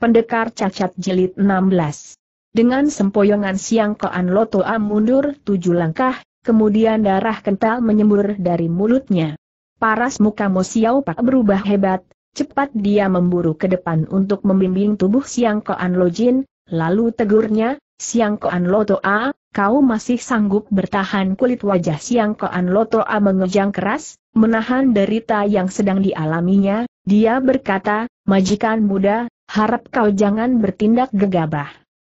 Pendekar Cacat Jilid 16 Dengan sempoyongan siang Koan Lotoa mundur tujuh langkah, kemudian darah kental menyembur dari mulutnya. Paras muka Mo Xiao Pak berubah hebat, cepat dia memburu ke depan untuk membimbing tubuh siang Koan Lojin, lalu tegurnya, siang Koan Lotoa, kau masih sanggup bertahan kulit wajah siang Koan Lotoa mengejang keras, menahan derita yang sedang dialaminya, dia berkata, majikan muda, harap kau jangan bertindak gegabah.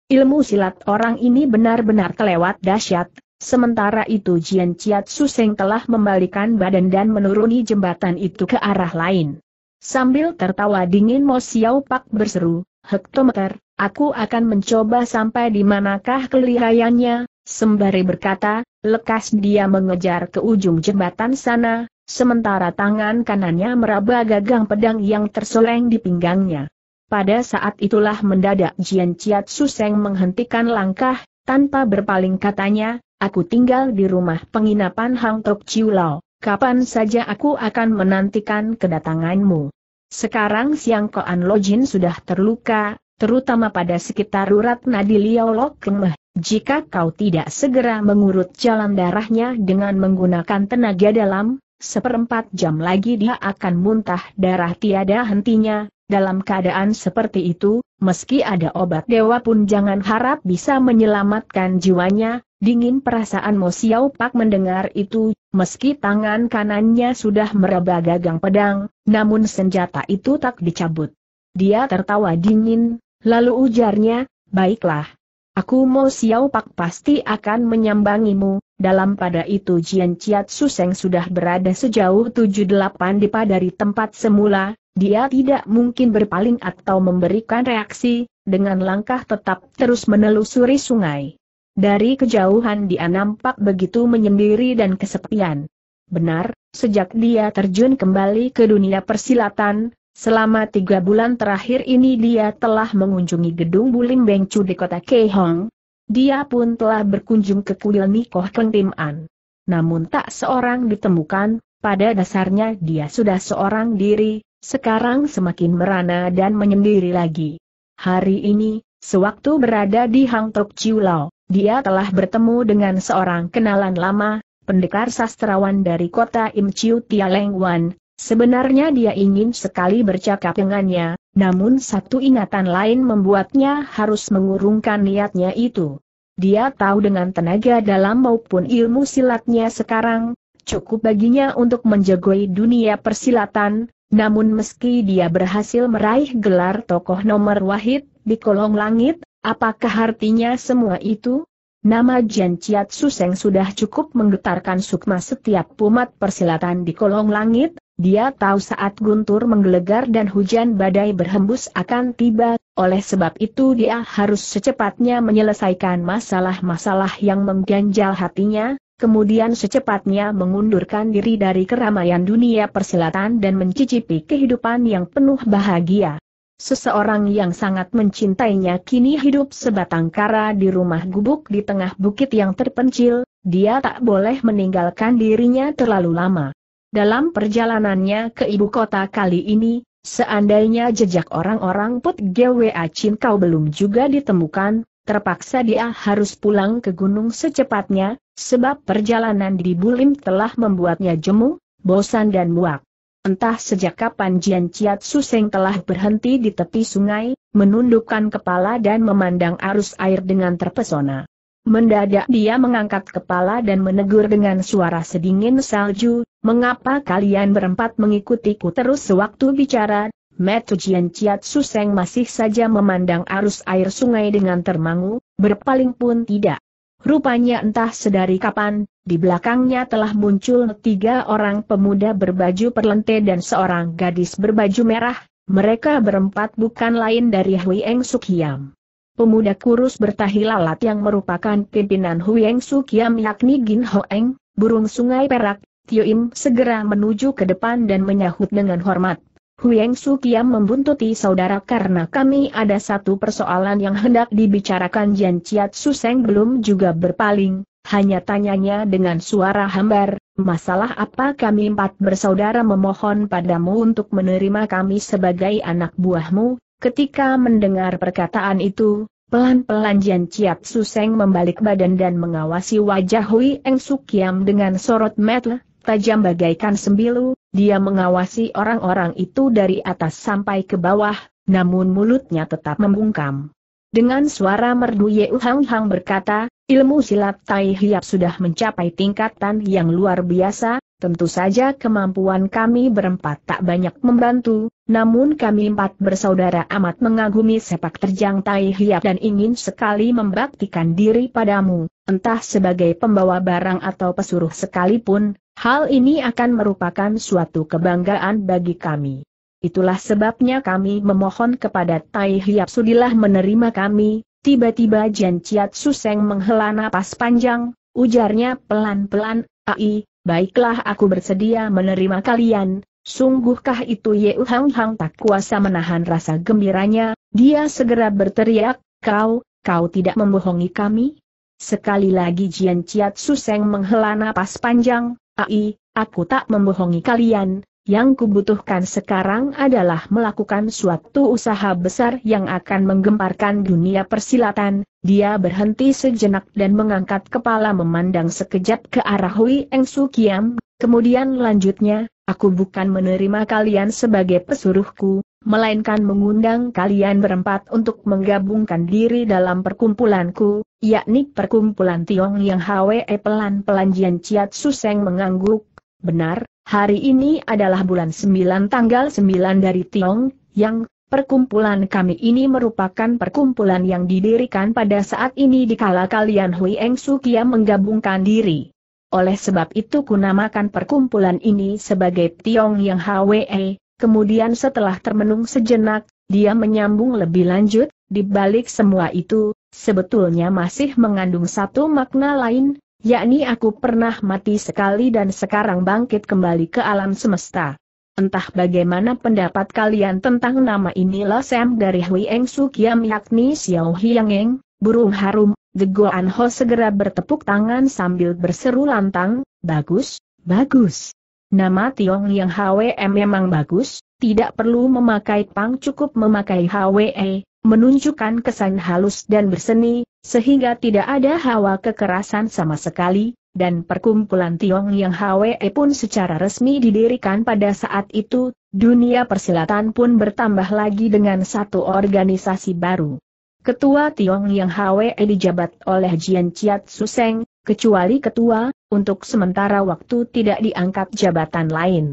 Ilmu silat orang ini benar-benar kelewat dahsyat, sementara itu Jian Chiat Suseng telah membalikan badan dan menuruni jembatan itu ke arah lain. Sambil tertawa dingin Mo Xiao Pak berseru, hektometer, aku akan mencoba sampai di manakah keliraiannya, sembari berkata, lekas dia mengejar ke ujung jembatan sana, sementara tangan kanannya meraba gagang pedang yang tersoleng di pinggangnya. Pada saat itulah mendadak Jian Chiat Suseng menghentikan langkah, tanpa berpaling katanya, aku tinggal di rumah penginapan Hang Tok Chiu Lao, kapan saja aku akan menantikan kedatanganmu. Sekarang siang Koan Lojin sudah terluka, terutama pada sekitar urat nadi Liao Lok Meh. Jika kau tidak segera mengurut jalan darahnya dengan menggunakan tenaga dalam, seperempat jam lagi dia akan muntah darah tiada hentinya, dalam keadaan seperti itu, meski ada obat dewa pun jangan harap bisa menyelamatkan jiwanya, dingin perasaan Mo Xiao Pak mendengar itu, meski tangan kanannya sudah meraba gagang pedang, namun senjata itu tak dicabut. Dia tertawa dingin, lalu ujarnya, baiklah. Aku Mo Xiao Pak pasti akan menyambangimu, dalam pada itu Jian Chiat Suseng sudah berada sejauh tujuh delapan dipa dari tempat semula, dia tidak mungkin berpaling atau memberikan reaksi, dengan langkah tetap terus menelusuri sungai. Dari kejauhan dia nampak begitu menyendiri dan kesepian. Benar, sejak dia terjun kembali ke dunia persilatan, Selama tiga bulan terakhir ini dia telah mengunjungi gedung Bulim Bengcu di kota Keihong. Dia pun telah berkunjung ke kuil Nikoh Keng Tim An. Namun tak seorang ditemukan, pada dasarnya dia sudah seorang diri, sekarang semakin merana dan menyendiri lagi. Hari ini, sewaktu berada di Hang Tok Chiu dia telah bertemu dengan seorang kenalan lama, pendekar sastrawan dari kota Im Chiu Tia Wan. Sebenarnya dia ingin sekali bercakap dengannya, namun satu ingatan lain membuatnya harus mengurungkan niatnya itu. Dia tahu dengan tenaga dalam maupun ilmu silatnya sekarang, cukup baginya untuk menjagoi dunia persilatan, namun meski dia berhasil meraih gelar tokoh nomor wahid, di kolong langit, apakah artinya semua itu? Nama Jian Chiat Suseng sudah cukup menggetarkan sukma setiap pumat persilatan di kolong langit, dia tahu saat guntur menggelegar dan hujan badai berhembus akan tiba, oleh sebab itu dia harus secepatnya menyelesaikan masalah-masalah yang mengganjal hatinya, kemudian secepatnya mengundurkan diri dari keramaian dunia persilatan dan mencicipi kehidupan yang penuh bahagia. Seseorang yang sangat mencintainya kini hidup sebatang kara di rumah gubuk di tengah bukit yang terpencil, dia tak boleh meninggalkan dirinya terlalu lama. Dalam perjalanannya ke ibu kota kali ini, seandainya jejak orang-orang Put Gwa Chin kau belum juga ditemukan, terpaksa dia harus pulang ke gunung secepatnya, sebab perjalanan di Bulim telah membuatnya jemu, bosan dan muak. Entah sejak kapan Jian Ciat Suseng telah berhenti di tepi sungai, menundukkan kepala dan memandang arus air dengan terpesona. Mendadak dia mengangkat kepala dan menegur dengan suara sedingin salju, mengapa kalian berempat mengikutiku terus sewaktu bicara, Metu Jian Ciat Suseng masih saja memandang arus air sungai dengan termangu, berpaling pun tidak. Rupanya entah sedari kapan, di belakangnya telah muncul tiga orang pemuda berbaju perlente dan seorang gadis berbaju merah, mereka berempat bukan lain dari Hui Suk Sukiam. Pemuda kurus bertahi lalat yang merupakan pimpinan Hui Suk Sukiam yakni Gin Hoeng, burung sungai perak, Tio Im segera menuju ke depan dan menyahut dengan hormat. Huyeng Su Kiam membuntuti saudara karena kami ada satu persoalan yang hendak dibicarakan Jian Su Suseng belum juga berpaling, hanya tanyanya dengan suara hambar, masalah apa kami empat bersaudara memohon padamu untuk menerima kami sebagai anak buahmu, ketika mendengar perkataan itu, pelan-pelan Jian Su Suseng membalik badan dan mengawasi wajah Hui Eng Su Kiam dengan sorot mata tajam bagaikan sembilu, dia mengawasi orang-orang itu dari atas sampai ke bawah, namun mulutnya tetap membungkam. Dengan suara merdu Yeu Hang Hang berkata, ilmu silat Tai Hiap sudah mencapai tingkatan yang luar biasa, tentu saja kemampuan kami berempat tak banyak membantu, namun kami empat bersaudara amat mengagumi sepak terjang Tai Hiap dan ingin sekali membaktikan diri padamu, entah sebagai pembawa barang atau pesuruh sekalipun, Hal ini akan merupakan suatu kebanggaan bagi kami. Itulah sebabnya kami memohon kepada Tai Hiap Sudilah menerima kami, tiba-tiba Jan Chiat Suseng menghela napas panjang, ujarnya pelan-pelan, ai, baiklah aku bersedia menerima kalian, sungguhkah itu Ye Hang Hang tak kuasa menahan rasa gembiranya, dia segera berteriak, kau, kau tidak membohongi kami? Sekali lagi Jian Chiat Suseng menghela napas panjang, Ai, aku tak membohongi kalian, yang kubutuhkan sekarang adalah melakukan suatu usaha besar yang akan menggemparkan dunia persilatan. Dia berhenti sejenak dan mengangkat kepala memandang sekejap ke arah Hui Eng Su Kiam, kemudian lanjutnya, aku bukan menerima kalian sebagai pesuruhku, melainkan mengundang kalian berempat untuk menggabungkan diri dalam perkumpulanku, yakni perkumpulan Tiong yang Hwe eh, pelan-pelan Jian Suseng mengangguk, benar, hari ini adalah bulan 9 tanggal 9 dari Tiong, yang Perkumpulan kami ini merupakan perkumpulan yang didirikan pada saat ini dikala kalian Hui Eng Sukia menggabungkan diri. Oleh sebab itu kunamakan perkumpulan ini sebagai Tiong Yang Hwe, eh, Kemudian setelah termenung sejenak, dia menyambung lebih lanjut, di balik semua itu, sebetulnya masih mengandung satu makna lain, yakni aku pernah mati sekali dan sekarang bangkit kembali ke alam semesta. Entah bagaimana pendapat kalian tentang nama ini Sam dari Hui Eng Sukiam yakni Xiao Hiang Eng, burung harum, The Goan Ho segera bertepuk tangan sambil berseru lantang, bagus, bagus. Nama Tiong Yang HWM memang bagus, tidak perlu memakai pang cukup memakai HWE, menunjukkan kesan halus dan berseni, sehingga tidak ada hawa kekerasan sama sekali, dan perkumpulan Tiong Yang HWE pun secara resmi didirikan pada saat itu, dunia persilatan pun bertambah lagi dengan satu organisasi baru. Ketua Tiong Yang HWE dijabat oleh Jian Chiat Suseng, kecuali ketua, untuk sementara waktu tidak diangkat jabatan lain.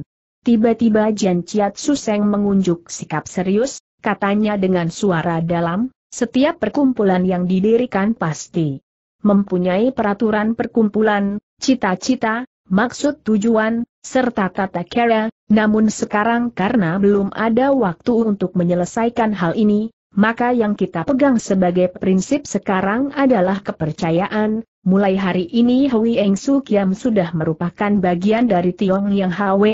Tiba-tiba Jian Chiat Suseng mengunjuk sikap serius, katanya dengan suara dalam, setiap perkumpulan yang didirikan pasti mempunyai peraturan perkumpulan, cita-cita, maksud tujuan, serta tata cara, namun sekarang karena belum ada waktu untuk menyelesaikan hal ini, maka yang kita pegang sebagai prinsip sekarang adalah kepercayaan, Mulai hari ini Hui Eng Su Kiam sudah merupakan bagian dari Tiong Yang Hwe.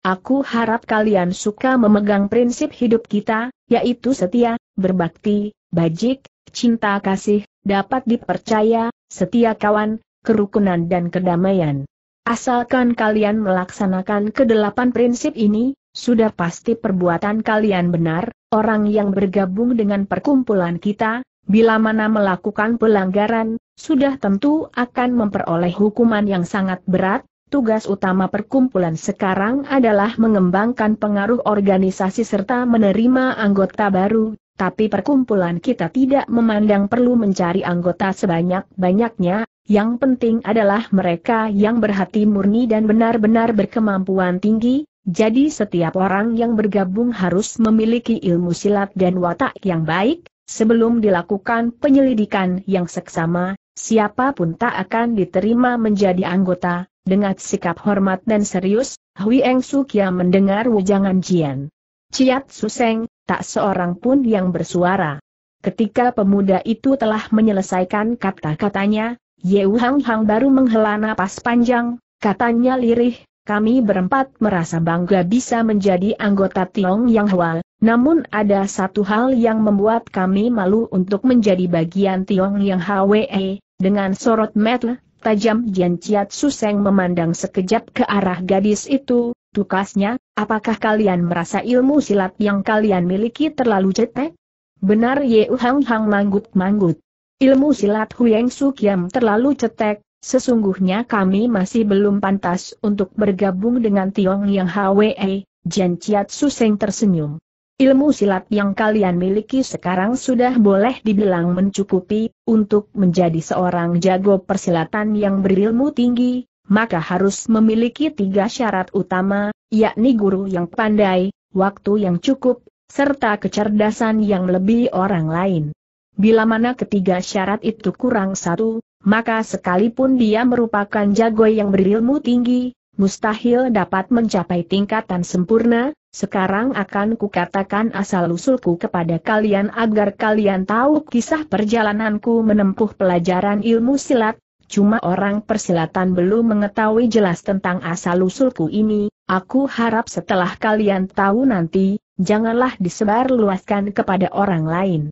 Aku harap kalian suka memegang prinsip hidup kita, yaitu setia, berbakti, bajik, cinta kasih, dapat dipercaya, setia kawan, kerukunan dan kedamaian. Asalkan kalian melaksanakan kedelapan prinsip ini, sudah pasti perbuatan kalian benar, orang yang bergabung dengan perkumpulan kita, Bila mana melakukan pelanggaran, sudah tentu akan memperoleh hukuman yang sangat berat, Tugas utama perkumpulan sekarang adalah mengembangkan pengaruh organisasi serta menerima anggota baru, tapi perkumpulan kita tidak memandang perlu mencari anggota sebanyak-banyaknya, yang penting adalah mereka yang berhati murni dan benar-benar berkemampuan tinggi, jadi setiap orang yang bergabung harus memiliki ilmu silat dan watak yang baik, Sebelum dilakukan penyelidikan yang seksama, siapapun tak akan diterima menjadi anggota, dengan sikap hormat dan serius, Hui Eng Sukia mendengar wujangan Jian. Ciat Suseng, tak seorang pun yang bersuara. Ketika pemuda itu telah menyelesaikan kata-katanya, Yeu Hang Hang baru menghela napas panjang, katanya lirih, kami berempat merasa bangga bisa menjadi anggota Tiong Yang Hual. Namun ada satu hal yang membuat kami malu untuk menjadi bagian Tiong Yang Hwe, dengan sorot mata tajam Jian Chiat Suseng memandang sekejap ke arah gadis itu, tukasnya, apakah kalian merasa ilmu silat yang kalian miliki terlalu cetek? Benar Ye Hang Hang manggut-manggut. Ilmu silat Huyeng Su Kiam terlalu cetek, sesungguhnya kami masih belum pantas untuk bergabung dengan Tiong Yang Hwe, Jian Chiat Suseng tersenyum. Ilmu silat yang kalian miliki sekarang sudah boleh dibilang mencukupi, untuk menjadi seorang jago persilatan yang berilmu tinggi, maka harus memiliki tiga syarat utama, yakni guru yang pandai, waktu yang cukup, serta kecerdasan yang lebih orang lain. Bila mana ketiga syarat itu kurang satu, maka sekalipun dia merupakan jago yang berilmu tinggi, mustahil dapat mencapai tingkatan sempurna, sekarang akan kukatakan asal-usulku kepada kalian agar kalian tahu kisah perjalananku menempuh pelajaran ilmu silat, cuma orang persilatan belum mengetahui jelas tentang asal-usulku ini, aku harap setelah kalian tahu nanti, janganlah disebar luaskan kepada orang lain.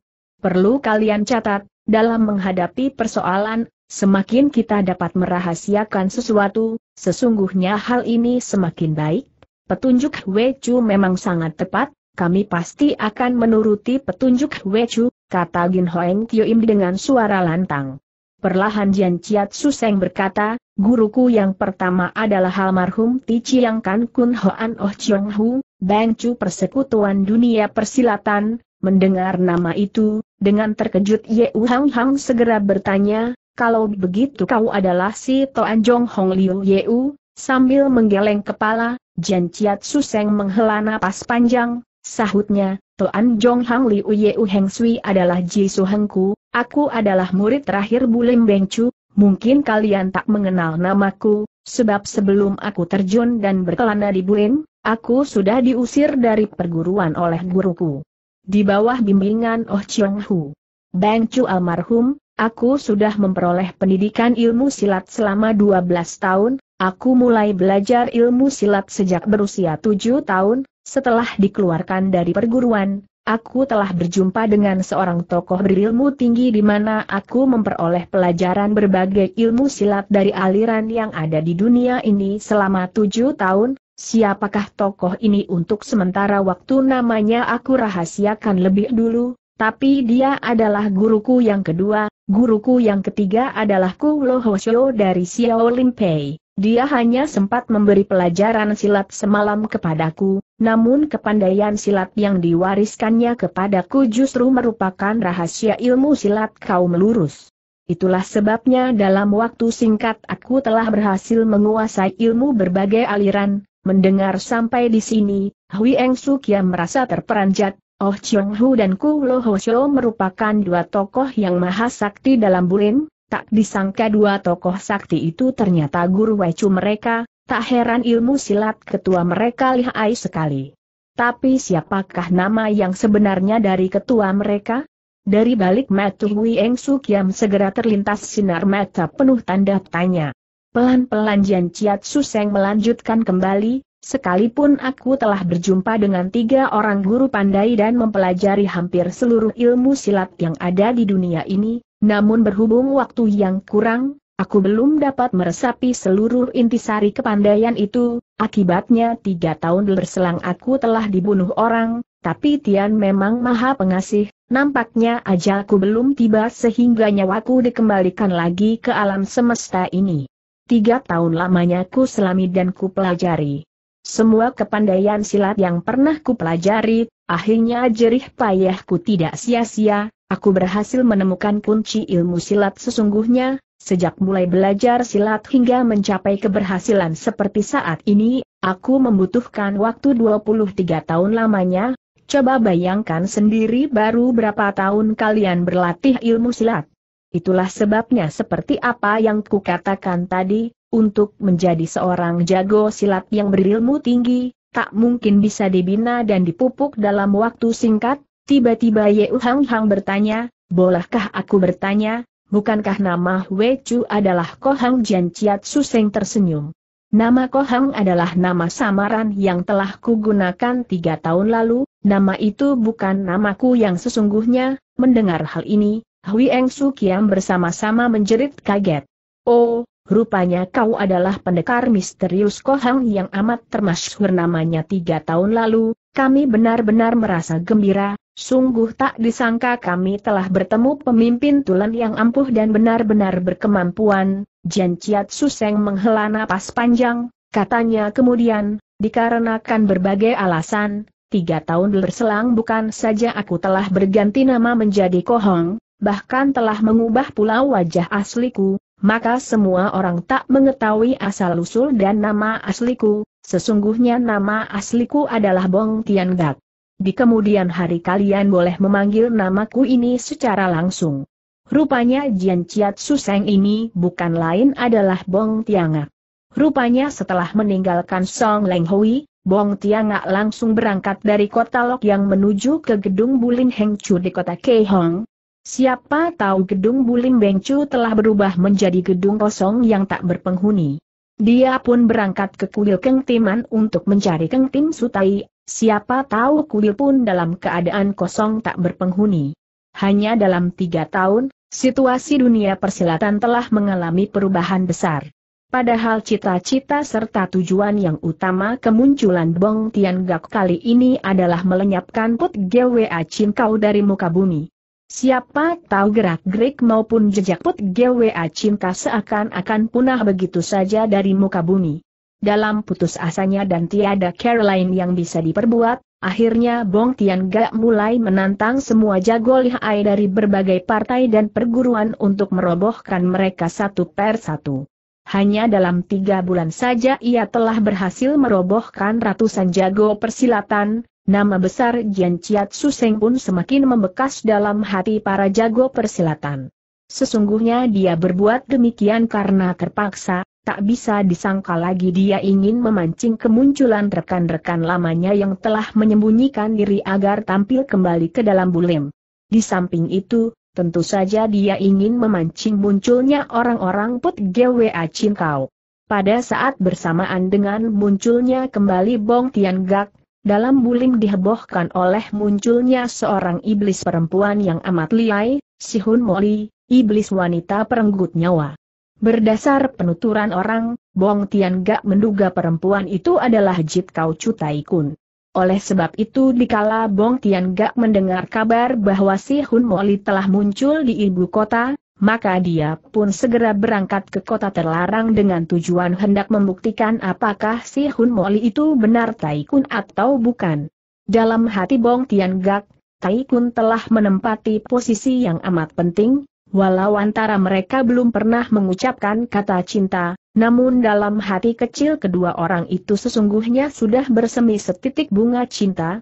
Perlu kalian catat, dalam menghadapi persoalan, semakin kita dapat merahasiakan sesuatu, sesungguhnya hal ini semakin baik, Petunjuk Wechu Chu memang sangat tepat, kami pasti akan menuruti petunjuk Wechu, Chu, kata Gin Hoeng Tioim dengan suara lantang. Perlahan Jian Chiat Suseng berkata, guruku yang pertama adalah almarhum Ti Chiang Kan Kun Hoan Oh Chiong Hu, Bang Chu Persekutuan Dunia Persilatan, mendengar nama itu, dengan terkejut Ye U Hang Hang segera bertanya, kalau begitu kau adalah si Toan Jong Hong Liu Ye U, Sambil menggeleng kepala, Jian Chiat Suseng menghela napas panjang, sahutnya, Tuan Jong Hang Liu Ye U Heng Sui adalah Ji Su Hengku, aku adalah murid terakhir Bulim Beng Chu, mungkin kalian tak mengenal namaku, sebab sebelum aku terjun dan berkelana di Bulim, aku sudah diusir dari perguruan oleh guruku. Di bawah bimbingan Oh Chiong Hu. Beng Chu almarhum, Aku sudah memperoleh pendidikan ilmu silat selama 12 tahun, aku mulai belajar ilmu silat sejak berusia 7 tahun, setelah dikeluarkan dari perguruan, aku telah berjumpa dengan seorang tokoh berilmu tinggi di mana aku memperoleh pelajaran berbagai ilmu silat dari aliran yang ada di dunia ini selama 7 tahun, siapakah tokoh ini untuk sementara waktu namanya aku rahasiakan lebih dulu, tapi dia adalah guruku yang kedua, Guruku yang ketiga adalah Ku Lo Hoshio dari Xiao Limpei. Dia hanya sempat memberi pelajaran silat semalam kepadaku, namun kepandaian silat yang diwariskannya kepadaku justru merupakan rahasia ilmu silat kaum lurus. Itulah sebabnya dalam waktu singkat aku telah berhasil menguasai ilmu berbagai aliran, mendengar sampai di sini, Hui Eng Sukia merasa terperanjat, Oh Chiong Hu dan Ku Lo Ho Shou merupakan dua tokoh yang maha sakti dalam bulim, tak disangka dua tokoh sakti itu ternyata guru wecu mereka, tak heran ilmu silat ketua mereka lihai sekali. Tapi siapakah nama yang sebenarnya dari ketua mereka? Dari balik mata Hui Eng kiam segera terlintas sinar mata penuh tanda tanya. Pelan-pelan Jian Chiat Suseng melanjutkan kembali, Sekalipun aku telah berjumpa dengan tiga orang guru pandai dan mempelajari hampir seluruh ilmu silat yang ada di dunia ini, namun berhubung waktu yang kurang, aku belum dapat meresapi seluruh intisari kepandaian itu, akibatnya tiga tahun berselang aku telah dibunuh orang, tapi Tian memang maha pengasih, nampaknya ajalku belum tiba sehingga nyawaku dikembalikan lagi ke alam semesta ini. Tiga tahun lamanya ku selami dan ku pelajari semua kepandaian silat yang pernah kupelajari, akhirnya jerih payahku tidak sia-sia, aku berhasil menemukan kunci ilmu silat sesungguhnya, sejak mulai belajar silat hingga mencapai keberhasilan seperti saat ini, aku membutuhkan waktu 23 tahun lamanya, coba bayangkan sendiri baru berapa tahun kalian berlatih ilmu silat. Itulah sebabnya seperti apa yang kukatakan tadi, untuk menjadi seorang jago silat yang berilmu tinggi, tak mungkin bisa dibina dan dipupuk dalam waktu singkat, tiba-tiba Yeu Hang Hang bertanya, bolehkah aku bertanya, bukankah nama Wei Chu adalah Kohang Jian Chiat Suseng tersenyum? Nama Kohang adalah nama samaran yang telah kugunakan tiga tahun lalu, nama itu bukan namaku yang sesungguhnya, mendengar hal ini, Hui Eng Su Kiam bersama-sama menjerit kaget. Oh, Rupanya kau adalah pendekar misterius Kohang yang amat termasyhur namanya tiga tahun lalu, kami benar-benar merasa gembira, sungguh tak disangka kami telah bertemu pemimpin Tulen yang ampuh dan benar-benar berkemampuan, Jian Chiat Suseng menghela napas panjang, katanya kemudian, dikarenakan berbagai alasan, tiga tahun berselang bukan saja aku telah berganti nama menjadi Kohang, bahkan telah mengubah pula wajah asliku, maka semua orang tak mengetahui asal-usul dan nama asliku, sesungguhnya nama asliku adalah Bong Tian Gak. Di kemudian hari kalian boleh memanggil namaku ini secara langsung. Rupanya Jian Chiat Suseng ini bukan lain adalah Bong Tiangak. Rupanya setelah meninggalkan Song Leng Hui, Bong Tiangak langsung berangkat dari kota Lok yang menuju ke gedung Bulin Heng Chu di kota Keihong, Siapa tahu gedung Bulim Bengcu telah berubah menjadi gedung kosong yang tak berpenghuni. Dia pun berangkat ke kuil Keng Timan untuk mencari Keng Tim Sutai, siapa tahu kuil pun dalam keadaan kosong tak berpenghuni. Hanya dalam tiga tahun, situasi dunia persilatan telah mengalami perubahan besar. Padahal cita-cita serta tujuan yang utama kemunculan Bong Tian Gak kali ini adalah melenyapkan Put Gwa Chin Kau dari muka bumi. Siapa tahu gerak-gerik maupun jejak put GWA cinta seakan-akan punah begitu saja dari muka bumi. Dalam putus asanya dan tiada Caroline yang bisa diperbuat, akhirnya Bong Tian Gak mulai menantang semua jago lihai dari berbagai partai dan perguruan untuk merobohkan mereka satu per satu. Hanya dalam tiga bulan saja ia telah berhasil merobohkan ratusan jago persilatan, Nama besar Jian Chiat Suseng pun semakin membekas dalam hati para jago persilatan. Sesungguhnya dia berbuat demikian karena terpaksa, tak bisa disangka lagi dia ingin memancing kemunculan rekan-rekan lamanya yang telah menyembunyikan diri agar tampil kembali ke dalam bulim. Di samping itu, tentu saja dia ingin memancing munculnya orang-orang Put GWA Kau Pada saat bersamaan dengan munculnya kembali Bong Tian Gak, dalam bulim dihebohkan oleh munculnya seorang iblis perempuan yang amat liai, si Hun Moli, iblis wanita perenggut nyawa. Berdasar penuturan orang, Bong Tian Gak menduga perempuan itu adalah Jit Kau Cutai Kun. Oleh sebab itu dikala Bong Tian Gak mendengar kabar bahwa si Hun Moli telah muncul di ibu kota, maka dia pun segera berangkat ke kota terlarang dengan tujuan hendak membuktikan apakah si Hun Moli itu benar Taikun atau bukan. Dalam hati Bong Tian Gak, Taikun telah menempati posisi yang amat penting, walau antara mereka belum pernah mengucapkan kata cinta, namun dalam hati kecil kedua orang itu sesungguhnya sudah bersemi setitik bunga cinta,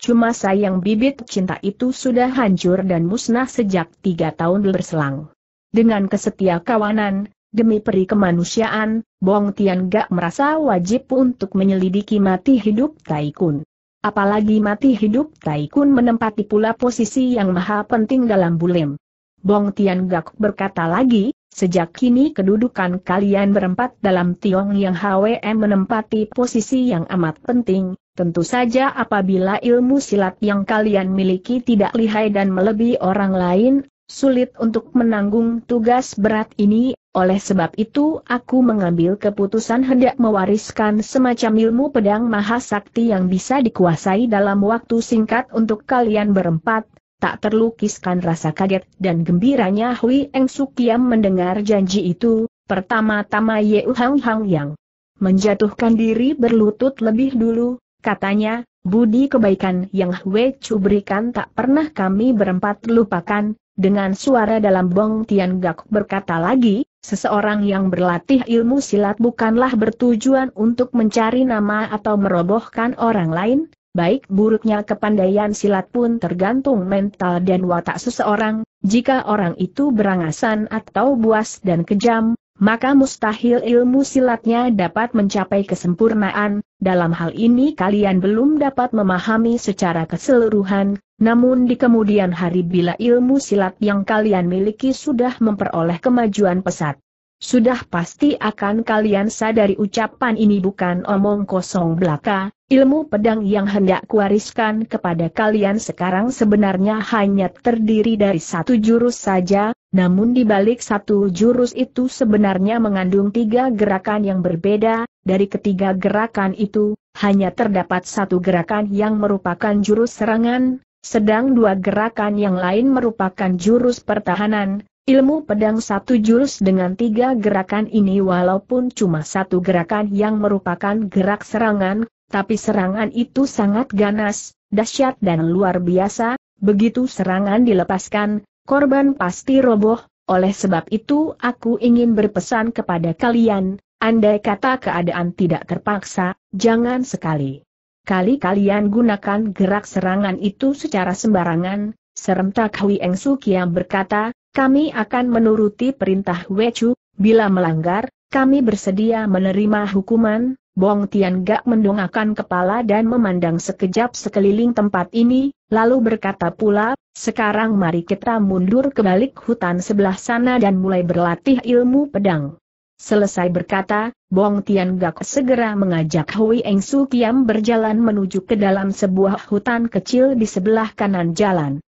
Cuma sayang bibit cinta itu sudah hancur dan musnah sejak tiga tahun berselang. Dengan kesetia kawanan, demi peri kemanusiaan, Bong Tian gak merasa wajib untuk menyelidiki mati hidup Taikun. Apalagi mati hidup Taikun menempati pula posisi yang maha penting dalam bulim. Bong Tian gak berkata lagi, Sejak kini kedudukan kalian berempat dalam Tiong Yang HWM menempati posisi yang amat penting, tentu saja apabila ilmu silat yang kalian miliki tidak lihai dan melebihi orang lain, sulit untuk menanggung tugas berat ini, oleh sebab itu aku mengambil keputusan hendak mewariskan semacam ilmu pedang mahasakti yang bisa dikuasai dalam waktu singkat untuk kalian berempat, tak terlukiskan rasa kaget dan gembiranya Hui Eng Sukiam mendengar janji itu, pertama-tama Ye Hang Hang Yang menjatuhkan diri berlutut lebih dulu, katanya, budi kebaikan yang Hui Chu berikan tak pernah kami berempat lupakan, dengan suara dalam Bong Tian Gak berkata lagi, seseorang yang berlatih ilmu silat bukanlah bertujuan untuk mencari nama atau merobohkan orang lain, Baik buruknya kepandaian silat pun tergantung mental dan watak seseorang, jika orang itu berangasan atau buas dan kejam, maka mustahil ilmu silatnya dapat mencapai kesempurnaan, dalam hal ini kalian belum dapat memahami secara keseluruhan, namun di kemudian hari bila ilmu silat yang kalian miliki sudah memperoleh kemajuan pesat, sudah pasti akan kalian sadari ucapan ini bukan omong kosong belaka, ilmu pedang yang hendak kuariskan kepada kalian sekarang sebenarnya hanya terdiri dari satu jurus saja, namun dibalik satu jurus itu sebenarnya mengandung tiga gerakan yang berbeda, dari ketiga gerakan itu, hanya terdapat satu gerakan yang merupakan jurus serangan, sedang dua gerakan yang lain merupakan jurus pertahanan, Ilmu pedang satu jurus dengan tiga gerakan ini walaupun cuma satu gerakan yang merupakan gerak serangan, tapi serangan itu sangat ganas, dahsyat dan luar biasa, begitu serangan dilepaskan, korban pasti roboh, oleh sebab itu aku ingin berpesan kepada kalian, andai kata keadaan tidak terpaksa, jangan sekali. Kali kalian gunakan gerak serangan itu secara sembarangan, serentak Hui Eng Sukia berkata, kami akan menuruti perintah Wechu, bila melanggar, kami bersedia menerima hukuman, Bong Tian Gak mendongakkan kepala dan memandang sekejap sekeliling tempat ini, lalu berkata pula, sekarang mari kita mundur ke balik hutan sebelah sana dan mulai berlatih ilmu pedang. Selesai berkata, Bong Tian Gak segera mengajak Hui Eng Su Kiam berjalan menuju ke dalam sebuah hutan kecil di sebelah kanan jalan.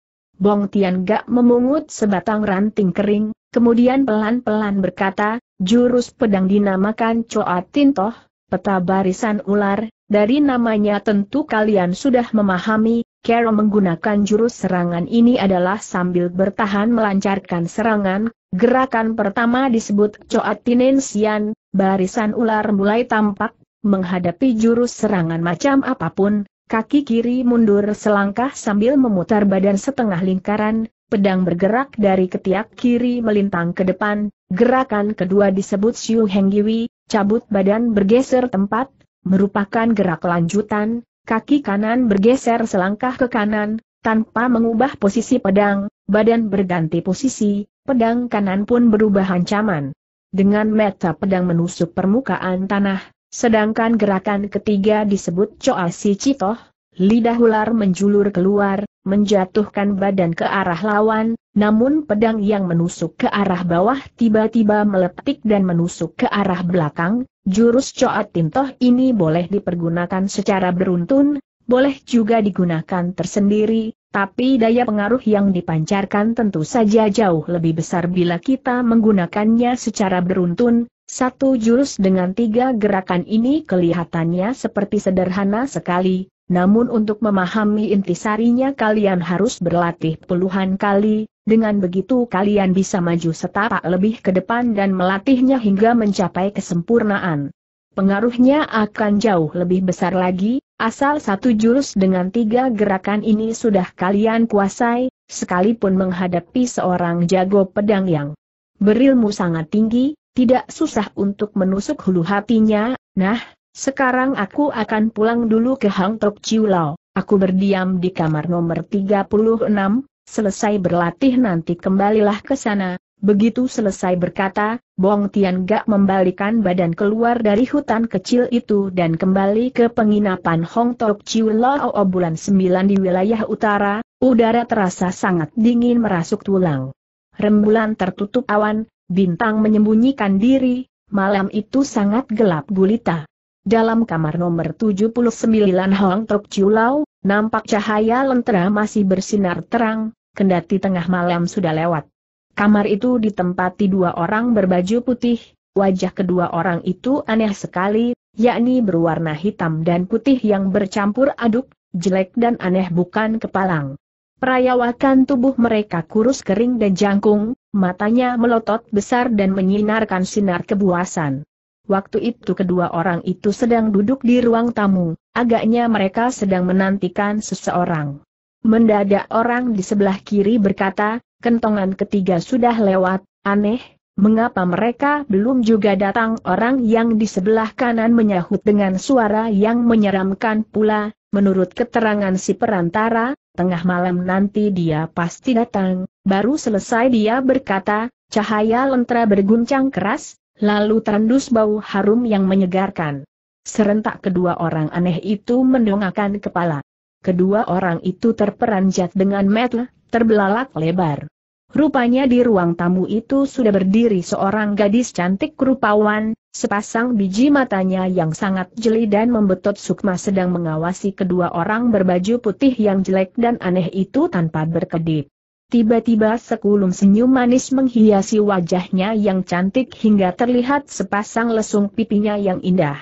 Bong Tian Gak memungut sebatang ranting kering, kemudian pelan-pelan berkata, jurus pedang dinamakan Choa Tintoh, peta barisan ular, dari namanya tentu kalian sudah memahami, Kero menggunakan jurus serangan ini adalah sambil bertahan melancarkan serangan, gerakan pertama disebut Choa Tinensian, barisan ular mulai tampak menghadapi jurus serangan macam apapun, Kaki kiri mundur selangkah sambil memutar badan setengah lingkaran, pedang bergerak dari ketiak kiri melintang ke depan, gerakan kedua disebut Xiu Henggiwi, cabut badan bergeser tempat, merupakan gerak lanjutan, kaki kanan bergeser selangkah ke kanan, tanpa mengubah posisi pedang, badan berganti posisi, pedang kanan pun berubah ancaman. Dengan meta pedang menusuk permukaan tanah, Sedangkan gerakan ketiga disebut Choa Si Citoh, lidah ular menjulur keluar, menjatuhkan badan ke arah lawan, namun pedang yang menusuk ke arah bawah tiba-tiba meletik dan menusuk ke arah belakang, jurus Choa Tintoh ini boleh dipergunakan secara beruntun, boleh juga digunakan tersendiri, tapi daya pengaruh yang dipancarkan tentu saja jauh lebih besar bila kita menggunakannya secara beruntun, satu jurus dengan tiga gerakan ini kelihatannya seperti sederhana sekali, namun untuk memahami intisarinya kalian harus berlatih puluhan kali, dengan begitu kalian bisa maju setapak lebih ke depan dan melatihnya hingga mencapai kesempurnaan. Pengaruhnya akan jauh lebih besar lagi, asal satu jurus dengan tiga gerakan ini sudah kalian kuasai, sekalipun menghadapi seorang jago pedang yang berilmu sangat tinggi, tidak susah untuk menusuk hulu hatinya, nah, sekarang aku akan pulang dulu ke Hang Tok Chiu Aku berdiam di kamar nomor 36, selesai berlatih nanti kembalilah ke sana. Begitu selesai berkata, Bong Tian Gak membalikan badan keluar dari hutan kecil itu dan kembali ke penginapan Hong Tok Chiu Lao bulan 9 di wilayah utara, udara terasa sangat dingin merasuk tulang. Rembulan tertutup awan, Bintang menyembunyikan diri, malam itu sangat gelap gulita. Dalam kamar nomor 79 Hong Tok Chulau, nampak cahaya lentera masih bersinar terang, kendati tengah malam sudah lewat. Kamar itu ditempati dua orang berbaju putih, wajah kedua orang itu aneh sekali, yakni berwarna hitam dan putih yang bercampur aduk, jelek dan aneh bukan kepalang. Perayawakan tubuh mereka kurus kering dan jangkung, Matanya melotot besar dan menyinarkan sinar kebuasan. Waktu itu kedua orang itu sedang duduk di ruang tamu, agaknya mereka sedang menantikan seseorang. Mendadak orang di sebelah kiri berkata, kentongan ketiga sudah lewat, aneh, mengapa mereka belum juga datang orang yang di sebelah kanan menyahut dengan suara yang menyeramkan pula, Menurut keterangan si perantara, tengah malam nanti dia pasti datang, baru selesai dia berkata, cahaya lentera berguncang keras, lalu tandus bau harum yang menyegarkan. Serentak kedua orang aneh itu mendongakkan kepala. Kedua orang itu terperanjat dengan metel, terbelalak lebar. Rupanya di ruang tamu itu sudah berdiri seorang gadis cantik rupawan, sepasang biji matanya yang sangat jeli dan membetot sukma sedang mengawasi kedua orang berbaju putih yang jelek dan aneh itu tanpa berkedip. Tiba-tiba sekulum senyum manis menghiasi wajahnya yang cantik hingga terlihat sepasang lesung pipinya yang indah.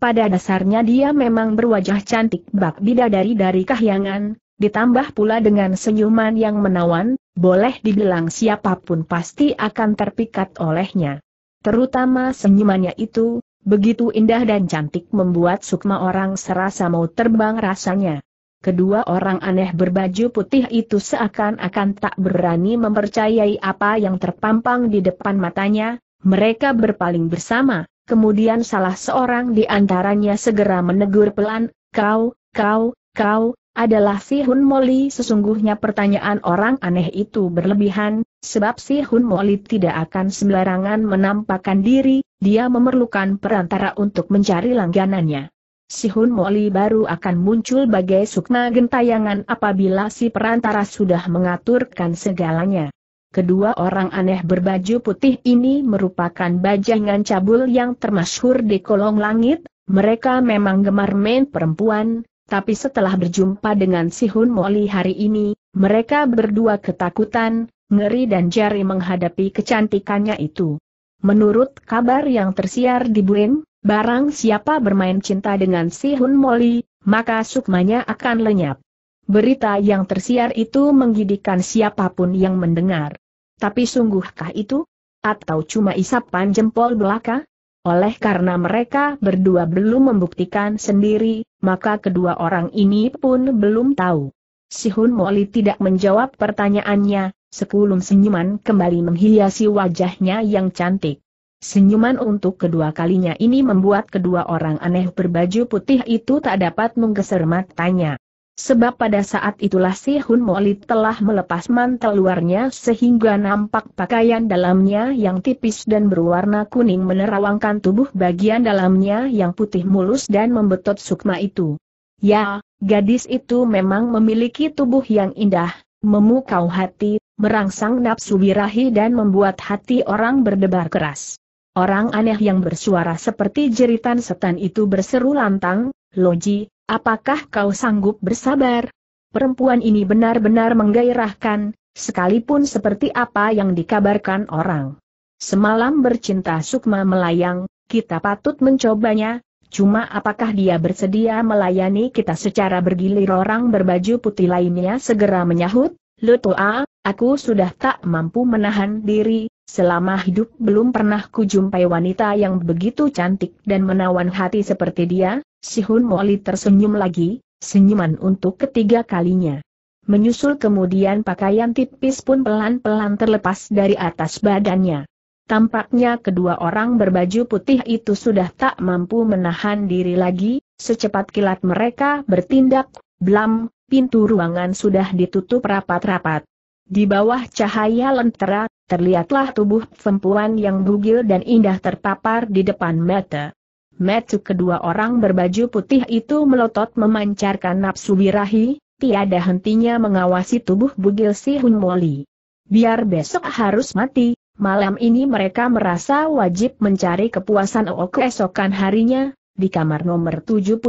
Pada dasarnya dia memang berwajah cantik bak bidadari dari kahyangan, ditambah pula dengan senyuman yang menawan, boleh dibilang siapapun pasti akan terpikat olehnya. Terutama senyumannya itu, begitu indah dan cantik membuat sukma orang serasa mau terbang rasanya. Kedua orang aneh berbaju putih itu seakan-akan tak berani mempercayai apa yang terpampang di depan matanya, mereka berpaling bersama, kemudian salah seorang di antaranya segera menegur pelan, kau, kau, kau, adalah si Hun Moli sesungguhnya pertanyaan orang aneh itu berlebihan, sebab si Hun Moli tidak akan sembarangan menampakkan diri, dia memerlukan perantara untuk mencari langganannya. Si Hun Moli baru akan muncul bagai sukma gentayangan apabila si perantara sudah mengaturkan segalanya. Kedua orang aneh berbaju putih ini merupakan bajangan cabul yang termasyhur di kolong langit, mereka memang gemar main perempuan, tapi setelah berjumpa dengan si Hun Moli hari ini, mereka berdua ketakutan, ngeri dan jari menghadapi kecantikannya itu. Menurut kabar yang tersiar di Bueng, barang siapa bermain cinta dengan si Hun Moli, maka sukmanya akan lenyap. Berita yang tersiar itu menggidikan siapapun yang mendengar. Tapi sungguhkah itu? Atau cuma isapan jempol belaka? Oleh karena mereka berdua belum membuktikan sendiri, maka kedua orang ini pun belum tahu. Si Hun Moli tidak menjawab pertanyaannya, sekulum senyuman kembali menghiasi wajahnya yang cantik. Senyuman untuk kedua kalinya ini membuat kedua orang aneh berbaju putih itu tak dapat menggeser matanya. Sebab pada saat itulah si Hun Moli telah melepas mantel luarnya sehingga nampak pakaian dalamnya yang tipis dan berwarna kuning menerawangkan tubuh bagian dalamnya yang putih mulus dan membetot sukma itu. Ya, gadis itu memang memiliki tubuh yang indah, memukau hati, merangsang nafsu birahi dan membuat hati orang berdebar keras. Orang aneh yang bersuara seperti jeritan setan itu berseru lantang, Loji, Apakah kau sanggup bersabar? Perempuan ini benar-benar menggairahkan, sekalipun seperti apa yang dikabarkan orang. Semalam bercinta Sukma melayang, kita patut mencobanya, Cuma apakah dia bersedia melayani kita secara bergilir orang berbaju putih lainnya segera menyahut, Lutoa, aku sudah tak mampu menahan diri, Selama hidup belum pernah kujumpai wanita yang begitu cantik dan menawan hati seperti dia, si Hun Moli tersenyum lagi, senyuman untuk ketiga kalinya. Menyusul kemudian pakaian tipis pun pelan-pelan terlepas dari atas badannya. Tampaknya kedua orang berbaju putih itu sudah tak mampu menahan diri lagi, secepat kilat mereka bertindak, blam, pintu ruangan sudah ditutup rapat-rapat. Di bawah cahaya lentera, terlihatlah tubuh perempuan yang bugil dan indah terpapar di depan mata. Metu kedua orang berbaju putih itu melotot memancarkan nafsu birahi, tiada hentinya mengawasi tubuh bugil si Hun Moli. Biar besok harus mati, malam ini mereka merasa wajib mencari kepuasan OO keesokan harinya, di kamar nomor 79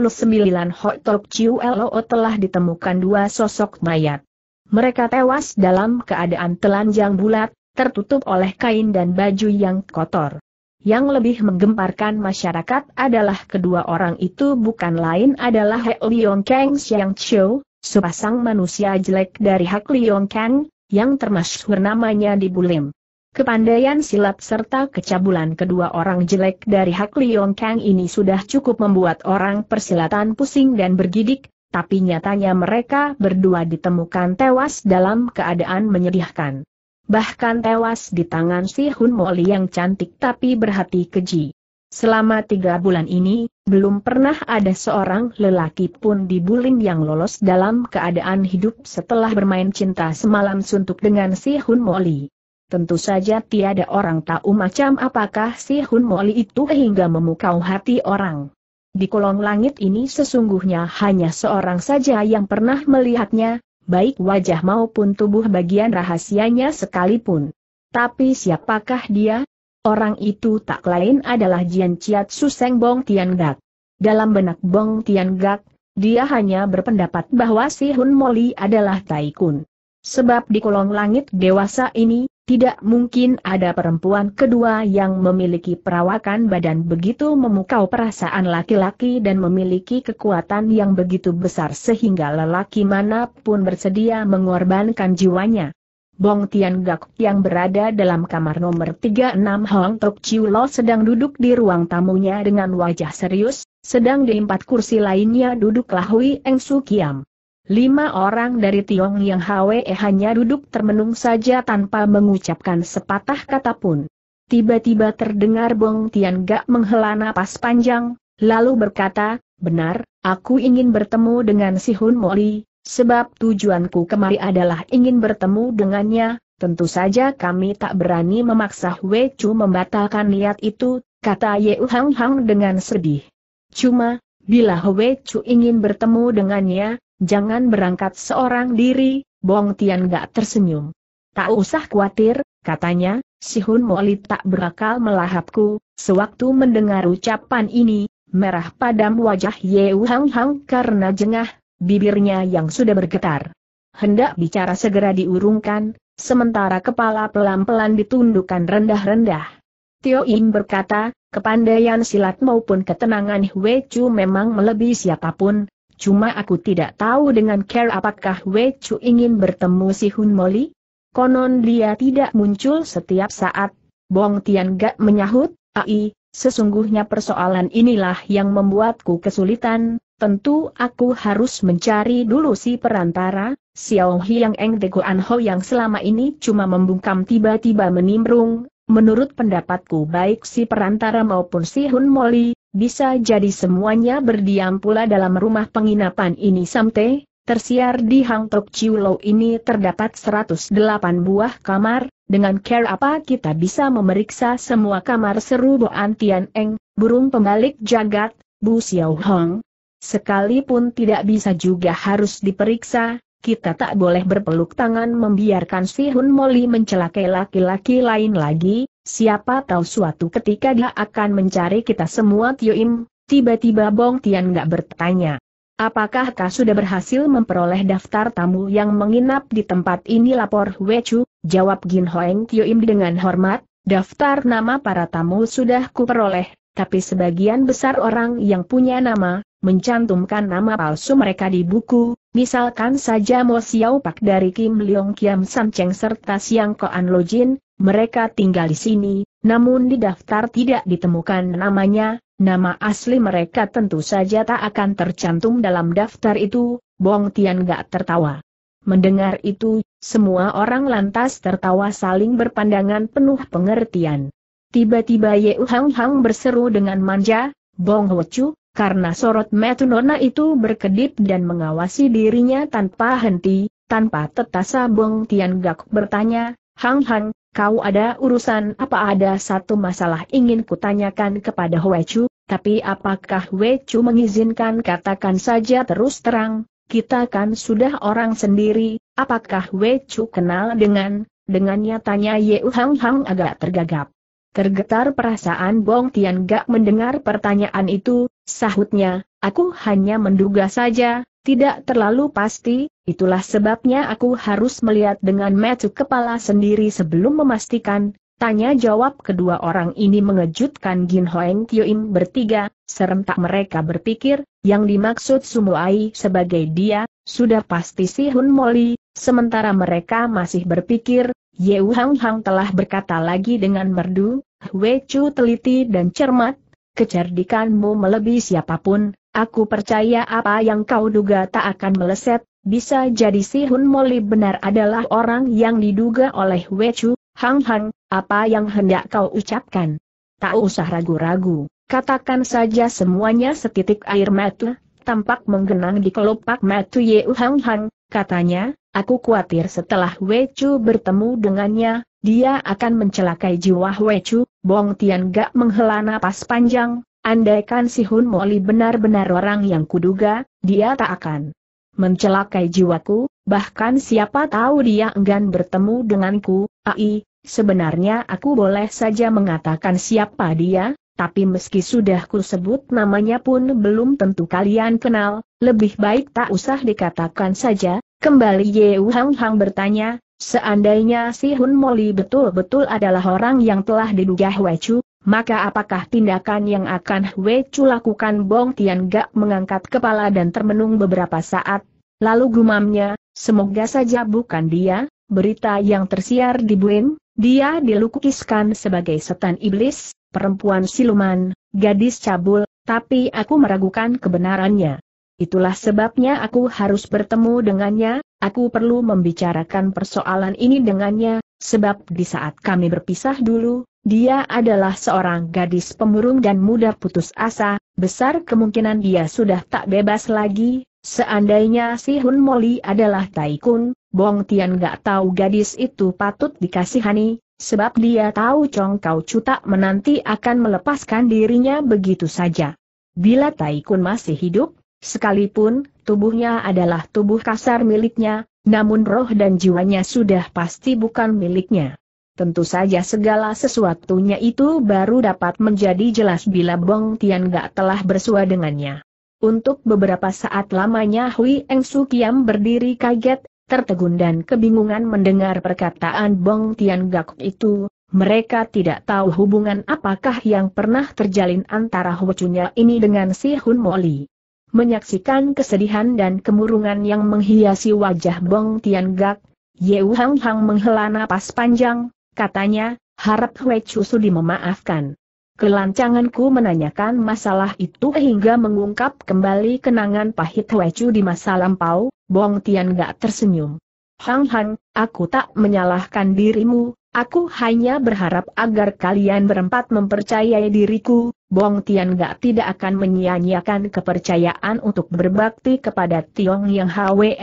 Hotok Chiu LOO telah ditemukan dua sosok mayat. Mereka tewas dalam keadaan telanjang bulat, tertutup oleh kain dan baju yang kotor. Yang lebih menggemparkan masyarakat adalah kedua orang itu bukan lain adalah He Leong Kang Xiang Chiu, sepasang manusia jelek dari Hak Leon Kang, yang termasyhur namanya di Bulim. Kepandaian silat serta kecabulan kedua orang jelek dari Hak Leon Kang ini sudah cukup membuat orang persilatan pusing dan bergidik, tapi nyatanya mereka berdua ditemukan tewas dalam keadaan menyedihkan. Bahkan tewas di tangan si Hun Moli yang cantik tapi berhati keji. Selama tiga bulan ini, belum pernah ada seorang lelaki pun di dibuling yang lolos dalam keadaan hidup setelah bermain cinta semalam suntuk dengan si Hun Moli. Tentu saja tiada orang tahu macam apakah si Hun Moli itu hingga memukau hati orang. Di kolong langit ini sesungguhnya hanya seorang saja yang pernah melihatnya, baik wajah maupun tubuh bagian rahasianya sekalipun. Tapi siapakah dia? Orang itu tak lain adalah Jian Chiat Suseng Bong Tian Gak. Dalam benak Bong Tian Gak, dia hanya berpendapat bahwa si Hun Moli adalah Taikun. Sebab di kolong langit dewasa ini, tidak mungkin ada perempuan kedua yang memiliki perawakan badan begitu memukau perasaan laki-laki dan memiliki kekuatan yang begitu besar sehingga lelaki manapun bersedia mengorbankan jiwanya. Bong Tian Gak yang berada dalam kamar nomor 36 Hong Tok Chiu Lo sedang duduk di ruang tamunya dengan wajah serius, sedang di empat kursi lainnya duduklah Hui Eng Su Kiam. Lima orang dari Tiong yang Hwe hanya duduk termenung saja tanpa mengucapkan sepatah kata pun. Tiba-tiba terdengar Bong Tian Gak menghela napas panjang, lalu berkata, benar, aku ingin bertemu dengan si Hun Moli, sebab tujuanku kemari adalah ingin bertemu dengannya, tentu saja kami tak berani memaksa Hwe Chu membatalkan niat itu, kata Ye Hang Hang dengan sedih. Cuma, bila Hwe Chu ingin bertemu dengannya, Jangan berangkat seorang diri, Bong Tian gak tersenyum. Tak usah khawatir, katanya, si Hun Molid tak berakal melahapku, sewaktu mendengar ucapan ini, merah padam wajah Yeu Hang Hang karena jengah, bibirnya yang sudah bergetar. Hendak bicara segera diurungkan, sementara kepala pelan-pelan ditundukkan rendah-rendah. Tio Im berkata, kepandaian silat maupun ketenangan Hwe Chu memang melebihi siapapun, Cuma aku tidak tahu dengan care apakah Wei Chu ingin bertemu si Hun Moli? Konon dia tidak muncul setiap saat. Bong Tian Gak menyahut, Ai, sesungguhnya persoalan inilah yang membuatku kesulitan, tentu aku harus mencari dulu si perantara, Xiao Hiang Eng De Guan Ho yang selama ini cuma membungkam tiba-tiba menimbrung, Menurut pendapatku baik si perantara maupun si Hun Moli, bisa jadi semuanya berdiam pula dalam rumah penginapan ini samte, tersiar di Hang Tok Chiu ini terdapat 108 buah kamar, dengan care apa kita bisa memeriksa semua kamar seru Boan Tian Eng, burung pembalik jagat, Bu Xiao Hong. Sekalipun tidak bisa juga harus diperiksa, kita tak boleh berpeluk tangan membiarkan si Hun Moli mencelakai laki-laki lain lagi, Siapa tahu suatu ketika dia akan mencari kita semua Tio Im, tiba-tiba Bong Tian gak bertanya. Apakah kau sudah berhasil memperoleh daftar tamu yang menginap di tempat ini lapor Wechu? Chu, jawab Gin Hoeng Tio Im dengan hormat, daftar nama para tamu sudah kuperoleh, tapi sebagian besar orang yang punya nama, mencantumkan nama palsu mereka di buku, misalkan saja Mo Xiao Pak dari Kim Leong Kiam San Cheng serta Siang Koan Lo Jin, mereka tinggal di sini, namun di daftar tidak ditemukan namanya, nama asli mereka tentu saja tak akan tercantum dalam daftar itu, Bong Tian gak tertawa. Mendengar itu, semua orang lantas tertawa saling berpandangan penuh pengertian. Tiba-tiba Ye Hang Hang berseru dengan manja, Bong Chu karena sorot Metunona itu berkedip dan mengawasi dirinya tanpa henti, tanpa tetasa Bong Gak bertanya, Hang Hang, kau ada urusan apa ada satu masalah ingin kutanyakan kepada Hwe Chu, tapi apakah Hwe Chu mengizinkan katakan saja terus terang, kita kan sudah orang sendiri, apakah Hwe Chu kenal dengan, dengannya tanya Yeu Hang Hang agak tergagap. Tergetar perasaan Bong Tian Gak mendengar pertanyaan itu, sahutnya, aku hanya menduga saja, tidak terlalu pasti, itulah sebabnya aku harus melihat dengan metu kepala sendiri sebelum memastikan, Tanya jawab kedua orang ini mengejutkan Gin Hoeng Im bertiga, serentak mereka berpikir, yang dimaksud Sumuai sebagai dia, sudah pasti si Hun Moli, sementara mereka masih berpikir, Wu Hang Hang telah berkata lagi dengan merdu, Hwe Chu teliti dan cermat, kecerdikanmu melebihi siapapun, aku percaya apa yang kau duga tak akan meleset, bisa jadi si Hun Moli benar adalah orang yang diduga oleh Hwe Chu, Hang Hang, apa yang hendak kau ucapkan? Tak usah ragu-ragu, katakan saja semuanya setitik air mata, tampak menggenang di kelopak mata Ye Hang Hang, katanya, aku khawatir setelah Wei Chu bertemu dengannya, dia akan mencelakai jiwa Wei Chu, Bong Tian gak menghela napas panjang, andaikan si Hun Moli benar-benar orang yang kuduga, dia tak akan mencelakai jiwaku, bahkan siapa tahu dia enggan bertemu denganku, ai, sebenarnya aku boleh saja mengatakan siapa dia, tapi meski sudah kusebut namanya pun belum tentu kalian kenal, lebih baik tak usah dikatakan saja, kembali Ye Hang Hang bertanya, seandainya si Hun Moli betul-betul adalah orang yang telah diduga Wecu, maka apakah tindakan yang akan Wecu lakukan Bong Tian Gak mengangkat kepala dan termenung beberapa saat, lalu gumamnya, semoga saja bukan dia, berita yang tersiar di Buin, dia dilukiskan sebagai setan iblis, perempuan siluman, gadis cabul, tapi aku meragukan kebenarannya. Itulah sebabnya aku harus bertemu dengannya, aku perlu membicarakan persoalan ini dengannya, sebab di saat kami berpisah dulu, dia adalah seorang gadis pemurung dan muda putus asa, besar kemungkinan dia sudah tak bebas lagi, seandainya si Hun Moli adalah Taikun, Bong Tian gak tahu gadis itu patut dikasihani, Sebab dia tahu Chong Kau tak menanti akan melepaskan dirinya begitu saja. Bila Tai Kun masih hidup, sekalipun tubuhnya adalah tubuh kasar miliknya, namun roh dan jiwanya sudah pasti bukan miliknya. Tentu saja segala sesuatunya itu baru dapat menjadi jelas bila Bong Tian Gak telah bersua dengannya. Untuk beberapa saat lamanya Hui Eng Su Kiam berdiri kaget, tertegun dan kebingungan mendengar perkataan Bong Tian Gak itu, mereka tidak tahu hubungan apakah yang pernah terjalin antara Huochunya ini dengan si Hun Moli. Menyaksikan kesedihan dan kemurungan yang menghiasi wajah Bong Tian Gak, Yeu Hang Hang menghela napas panjang, katanya, harap Hwe Chu Sudi memaafkan. Kelancanganku menanyakan masalah itu hingga mengungkap kembali kenangan pahit Wechu di masa lampau, Bong Tian gak tersenyum. Hang Hang, aku tak menyalahkan dirimu, aku hanya berharap agar kalian berempat mempercayai diriku, Bong Tian gak tidak akan menyia-nyiakan kepercayaan untuk berbakti kepada Tiong Yang Hwe.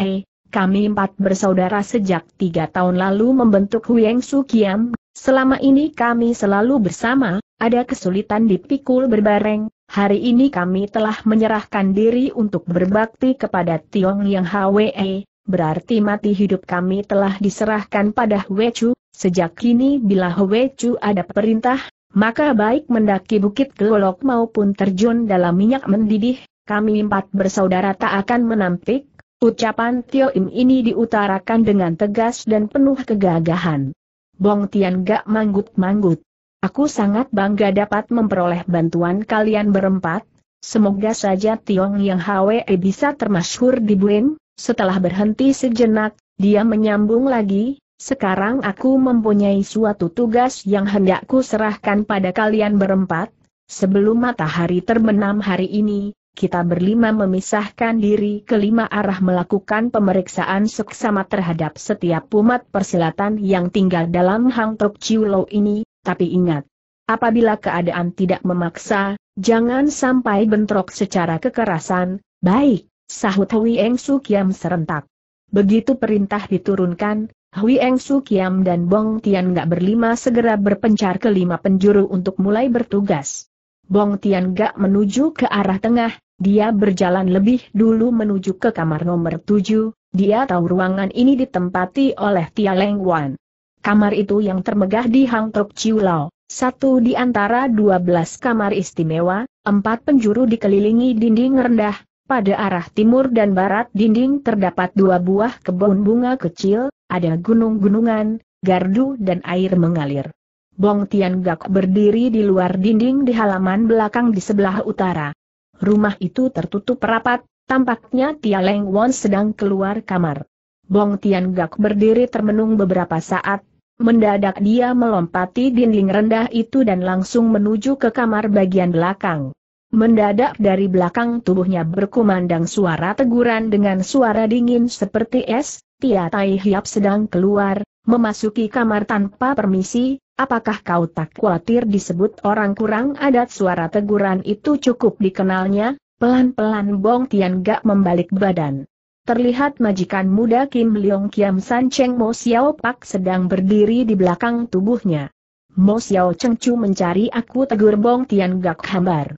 Kami empat bersaudara sejak tiga tahun lalu membentuk Huyeng Su Kiam, Selama ini kami selalu bersama, ada kesulitan dipikul berbareng, hari ini kami telah menyerahkan diri untuk berbakti kepada Tiong Yang Hwe, berarti mati hidup kami telah diserahkan pada Hwe Chu, sejak kini bila Hwe Chu ada perintah, maka baik mendaki bukit kelolok maupun terjun dalam minyak mendidih, kami empat bersaudara tak akan menampik, ucapan Tio Im ini diutarakan dengan tegas dan penuh kegagahan. Bong Tian gak manggut-manggut. Aku sangat bangga dapat memperoleh bantuan kalian berempat, semoga saja Tiong Yang Hwe e bisa termasyhur di Buin, setelah berhenti sejenak, dia menyambung lagi, sekarang aku mempunyai suatu tugas yang hendakku serahkan pada kalian berempat, sebelum matahari terbenam hari ini, kita berlima memisahkan diri kelima arah melakukan pemeriksaan seksama terhadap setiap umat persilatan yang tinggal dalam Hang Tok lou ini, tapi ingat, apabila keadaan tidak memaksa, jangan sampai bentrok secara kekerasan, baik, sahut Hui Eng Su Kiam serentak. Begitu perintah diturunkan, Hui Eng Su Kiam dan Bong Tian Gak berlima segera berpencar ke lima penjuru untuk mulai bertugas. Bong Tian Gak menuju ke arah tengah, dia berjalan lebih dulu menuju ke kamar nomor tujuh. dia tahu ruangan ini ditempati oleh Tia Leng Wan. Kamar itu yang termegah di Hang Tok Chiu Lao, satu di antara dua belas kamar istimewa, empat penjuru dikelilingi dinding rendah, pada arah timur dan barat dinding terdapat dua buah kebun bunga kecil, ada gunung-gunungan, gardu dan air mengalir. Bong Tian Gak berdiri di luar dinding di halaman belakang di sebelah utara rumah itu tertutup rapat, tampaknya Tia Leng Won sedang keluar kamar. Bong Tian Gak berdiri termenung beberapa saat, mendadak dia melompati dinding rendah itu dan langsung menuju ke kamar bagian belakang. Mendadak dari belakang tubuhnya berkumandang suara teguran dengan suara dingin seperti es, Tia Tai Hiap sedang keluar, memasuki kamar tanpa permisi, apakah kau tak khawatir disebut orang kurang adat suara teguran itu cukup dikenalnya? Pelan-pelan Bong Tian gak membalik badan. Terlihat majikan muda Kim Leong Kiam San Cheng Mo Xiao Pak sedang berdiri di belakang tubuhnya. Mo Xiao Cheng Chu mencari aku tegur Bong Tian gak hambar.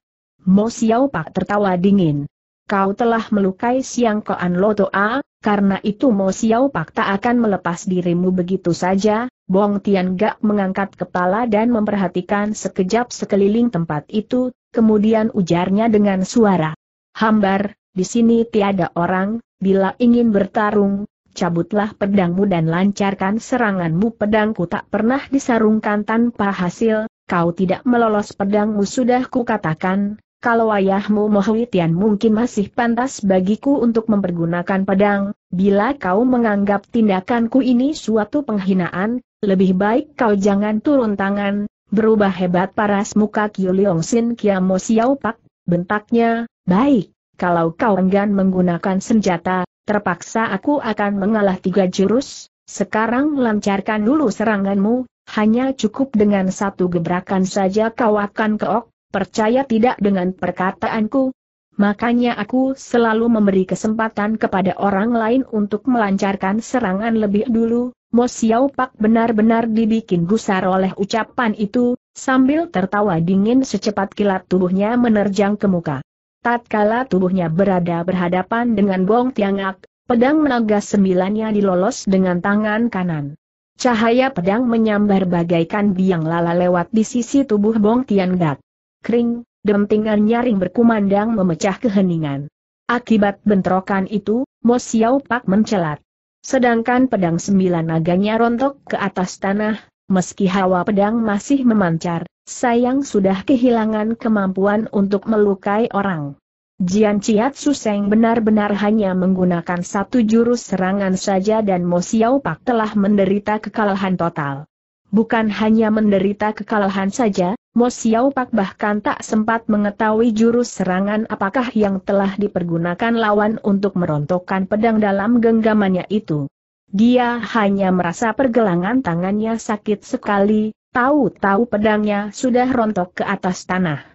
Mo Xiao Pak tertawa dingin. Kau telah melukai Siang Koan Loto A, karena itu Mo Xiao Pak tak akan melepas dirimu begitu saja, Bong Tian Gak mengangkat kepala dan memperhatikan sekejap sekeliling tempat itu, kemudian ujarnya dengan suara. Hambar, di sini tiada orang, bila ingin bertarung, cabutlah pedangmu dan lancarkan seranganmu pedangku tak pernah disarungkan tanpa hasil, kau tidak melolos pedangmu sudah kukatakan, kalau ayahmu Mohuitian mungkin masih pantas bagiku untuk mempergunakan pedang, bila kau menganggap tindakanku ini suatu penghinaan, lebih baik kau jangan turun tangan, berubah hebat paras muka Kyuliong Sin Kiamo Siau Pak, bentaknya, baik, kalau kau enggan menggunakan senjata, terpaksa aku akan mengalah tiga jurus, sekarang lancarkan dulu seranganmu, hanya cukup dengan satu gebrakan saja kau akan keok, percaya tidak dengan perkataanku? Makanya aku selalu memberi kesempatan kepada orang lain untuk melancarkan serangan lebih dulu, Mo Xiao Pak benar-benar dibikin gusar oleh ucapan itu, sambil tertawa dingin secepat kilat tubuhnya menerjang ke muka. Tatkala tubuhnya berada berhadapan dengan Gong Tiangak, pedang naga sembilannya dilolos dengan tangan kanan. Cahaya pedang menyambar bagaikan biang lala lewat di sisi tubuh Bong Tiangak. Kering, dentingan nyaring berkumandang memecah keheningan. Akibat bentrokan itu, Mo Xiao Pak mencelat. Sedangkan pedang sembilan naganya rontok ke atas tanah, meski hawa pedang masih memancar, sayang sudah kehilangan kemampuan untuk melukai orang. Jian Ciat Suseng benar-benar hanya menggunakan satu jurus serangan saja dan Mo Xiao Pak telah menderita kekalahan total. Bukan hanya menderita kekalahan saja, Mo Xiao Pak bahkan tak sempat mengetahui jurus serangan apakah yang telah dipergunakan lawan untuk merontokkan pedang dalam genggamannya itu. Dia hanya merasa pergelangan tangannya sakit sekali, tahu-tahu pedangnya sudah rontok ke atas tanah.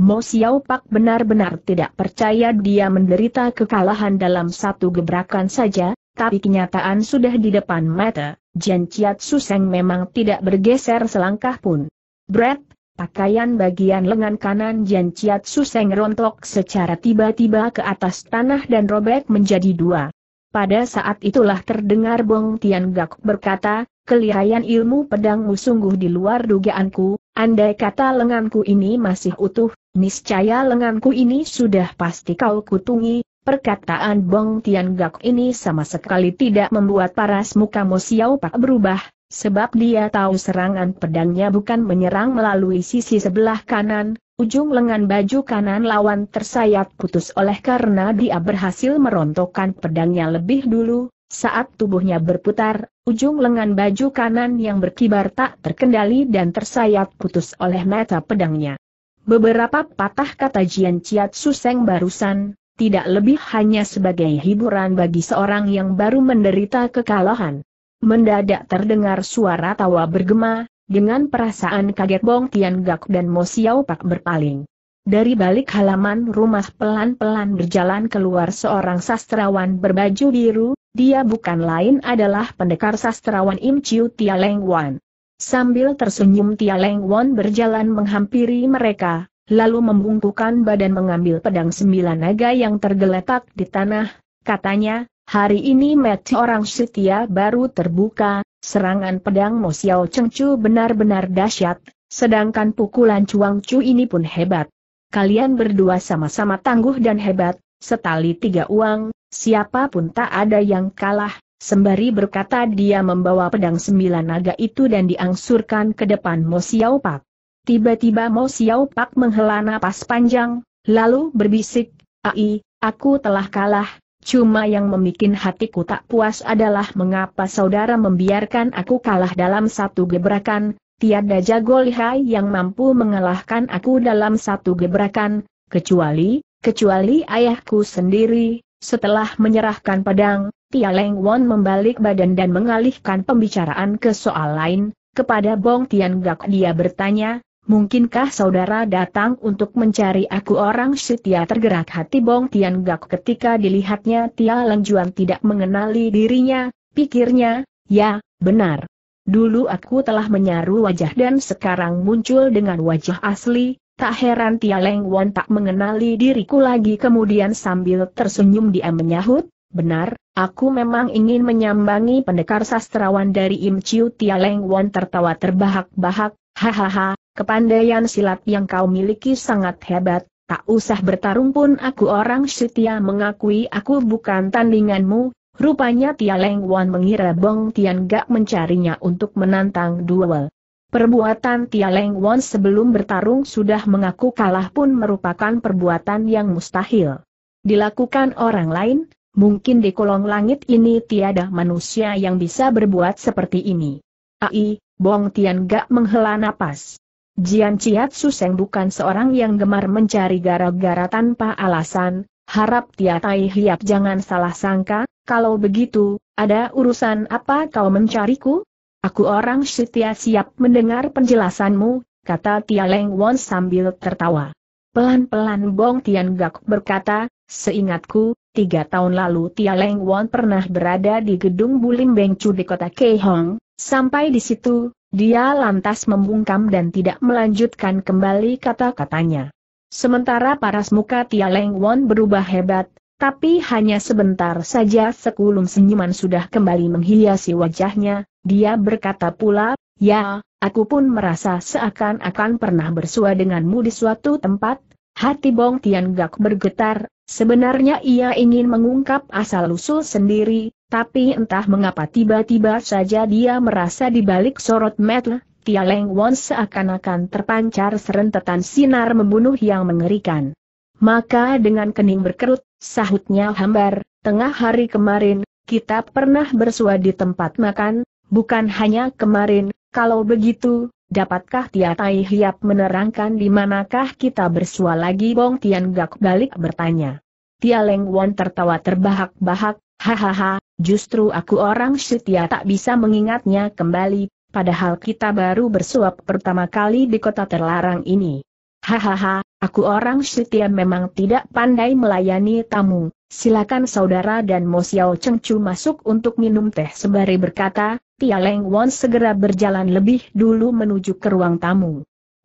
Mo Xiao Pak benar-benar tidak percaya dia menderita kekalahan dalam satu gebrakan saja, tapi kenyataan sudah di depan mata, Jian Chiat Suseng memang tidak bergeser selangkah pun. Brett, Pakaian bagian lengan kanan Jan Ciat Suseng rontok secara tiba-tiba ke atas tanah dan robek menjadi dua. Pada saat itulah terdengar Bong Tian Gak berkata, kelihayan ilmu pedangmu sungguh di luar dugaanku, andai kata lenganku ini masih utuh, niscaya lenganku ini sudah pasti kau kutungi, Perkataan Bong Tian Gak ini sama sekali tidak membuat paras muka Mo Pak berubah, Sebab dia tahu serangan pedangnya bukan menyerang melalui sisi sebelah kanan, ujung lengan baju kanan lawan tersayat putus oleh karena dia berhasil merontokkan pedangnya lebih dulu, saat tubuhnya berputar, ujung lengan baju kanan yang berkibar tak terkendali dan tersayat putus oleh mata pedangnya. Beberapa patah kata Jian Ciat Suseng barusan, tidak lebih hanya sebagai hiburan bagi seorang yang baru menderita kekalahan. Mendadak terdengar suara tawa bergema, dengan perasaan kaget Bong Tian Gak dan Mo Xiao Pak berpaling. Dari balik halaman rumah pelan-pelan berjalan keluar seorang sastrawan berbaju biru, dia bukan lain adalah pendekar sastrawan Im Chiu Tia Leng Wan. Sambil tersenyum Tia Leng Wan berjalan menghampiri mereka, lalu membungkukan badan mengambil pedang sembilan naga yang tergeletak di tanah, katanya, Hari ini mati orang setia baru terbuka, serangan pedang Mo Xiao Cheng Chu benar-benar dahsyat, sedangkan pukulan Chuang Chu ini pun hebat. Kalian berdua sama-sama tangguh dan hebat, setali tiga uang, siapapun tak ada yang kalah, Sembari berkata dia membawa pedang sembilan naga itu dan diangsurkan ke depan Mo Xiao Pak. Tiba-tiba Mo Xiao Pak menghela napas panjang, lalu berbisik, Ai, aku telah kalah, Cuma yang membuat hatiku tak puas adalah mengapa saudara membiarkan aku kalah dalam satu gebrakan, tiada jago lihai yang mampu mengalahkan aku dalam satu gebrakan, kecuali, kecuali ayahku sendiri, setelah menyerahkan pedang, Tia Leng Won membalik badan dan mengalihkan pembicaraan ke soal lain, kepada Bong Tian Gak dia bertanya, Mungkinkah saudara datang untuk mencari aku orang setia tergerak hati Bong Tian Gak ketika dilihatnya Tia Juan tidak mengenali dirinya, pikirnya, ya, benar. Dulu aku telah menyaru wajah dan sekarang muncul dengan wajah asli, tak heran Tia Lengwon tak mengenali diriku lagi kemudian sambil tersenyum dia menyahut, benar, aku memang ingin menyambangi pendekar sastrawan dari Im Chiu Tia Lengwon tertawa terbahak-bahak, hahaha, Kepandaian silat yang kau miliki sangat hebat, tak usah bertarung pun aku orang setia mengakui aku bukan tandinganmu, Rupanya Tia Leng Wan mengira Bong Tian Gak mencarinya untuk menantang duel. Perbuatan Tia Leng Wan sebelum bertarung sudah mengaku kalah pun merupakan perbuatan yang mustahil. Dilakukan orang lain, mungkin di kolong langit ini tiada manusia yang bisa berbuat seperti ini. Ai, Bong Tian Gak menghela napas. Jian Ciat Seng bukan seorang yang gemar mencari gara-gara tanpa alasan, harap Tia Tai Hiap jangan salah sangka, kalau begitu, ada urusan apa kau mencariku? Aku orang setia siap mendengar penjelasanmu, kata Tia Leng Won sambil tertawa. Pelan-pelan Bong Tian Gak berkata, seingatku, tiga tahun lalu Tia Leng Won pernah berada di gedung Bulim Beng Chu di kota Kehong. sampai di situ, dia lantas membungkam dan tidak melanjutkan kembali kata-katanya. Sementara paras muka Tia Leng Won berubah hebat, tapi hanya sebentar saja sekulum senyuman sudah kembali menghiasi wajahnya, dia berkata pula, Ya, aku pun merasa seakan-akan pernah bersua denganmu di suatu tempat, hati Bong Tian Gak bergetar, sebenarnya ia ingin mengungkap asal-usul sendiri, tapi entah mengapa tiba-tiba saja dia merasa di balik sorot metal, Tia Leng Won seakan-akan terpancar serentetan sinar membunuh yang mengerikan. Maka dengan kening berkerut, sahutnya hambar, tengah hari kemarin, kita pernah bersua di tempat makan, bukan hanya kemarin, kalau begitu, dapatkah Tia Tai Hiap menerangkan di manakah kita bersua lagi Bong Tian Gak balik bertanya. Tia Leng Won tertawa terbahak-bahak, hahaha, Justru aku orang setia tak bisa mengingatnya kembali, padahal kita baru bersuap pertama kali di kota terlarang ini. Hahaha, aku orang setia memang tidak pandai melayani tamu, silakan saudara dan Mo Xiao Chengcu masuk untuk minum teh sembari berkata, Tia Leng Won segera berjalan lebih dulu menuju ke ruang tamu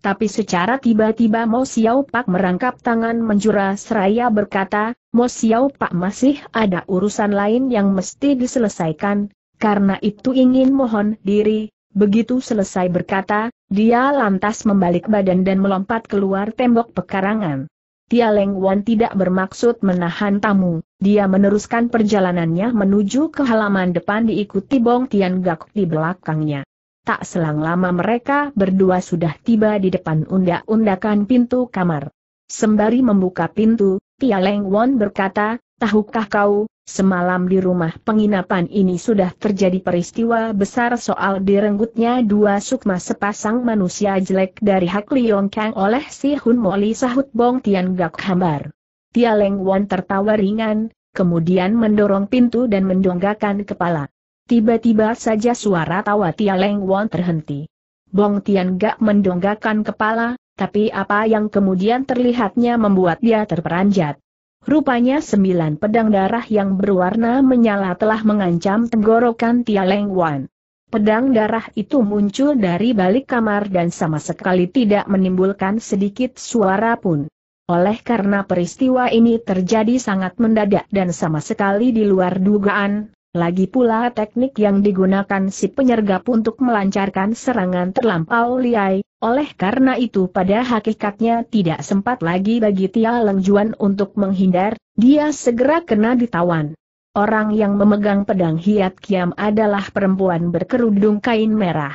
tapi secara tiba-tiba Mo Xiao Pak merangkap tangan menjura seraya berkata, Mo Xiao Pak masih ada urusan lain yang mesti diselesaikan, karena itu ingin mohon diri, begitu selesai berkata, dia lantas membalik badan dan melompat keluar tembok pekarangan. Tia Leng Wan tidak bermaksud menahan tamu, dia meneruskan perjalanannya menuju ke halaman depan diikuti Bong Tian Gak di belakangnya. Tak selang lama mereka berdua sudah tiba di depan undak-undakan pintu kamar. Sembari membuka pintu, Tia Leng Won berkata, tahukah kau, semalam di rumah penginapan ini sudah terjadi peristiwa besar soal direnggutnya dua sukma sepasang manusia jelek dari Hak Liong Kang oleh si Hun Moli sahut Bong Tian Gak Hambar. Tia Leng Won tertawa ringan, kemudian mendorong pintu dan mendonggakan kepala. Tiba-tiba saja suara tawa Tia Leng Won terhenti. Bong Tian Gak mendonggakan kepala, tapi apa yang kemudian terlihatnya membuat dia terperanjat. Rupanya sembilan pedang darah yang berwarna menyala telah mengancam tenggorokan Tia Leng Won. Pedang darah itu muncul dari balik kamar dan sama sekali tidak menimbulkan sedikit suara pun. Oleh karena peristiwa ini terjadi sangat mendadak dan sama sekali di luar dugaan, lagi pula teknik yang digunakan si penyergap untuk melancarkan serangan terlampau liai, oleh karena itu pada hakikatnya tidak sempat lagi bagi Tia Lengjuan untuk menghindar, dia segera kena ditawan. Orang yang memegang pedang Hiat Kiam adalah perempuan berkerudung kain merah.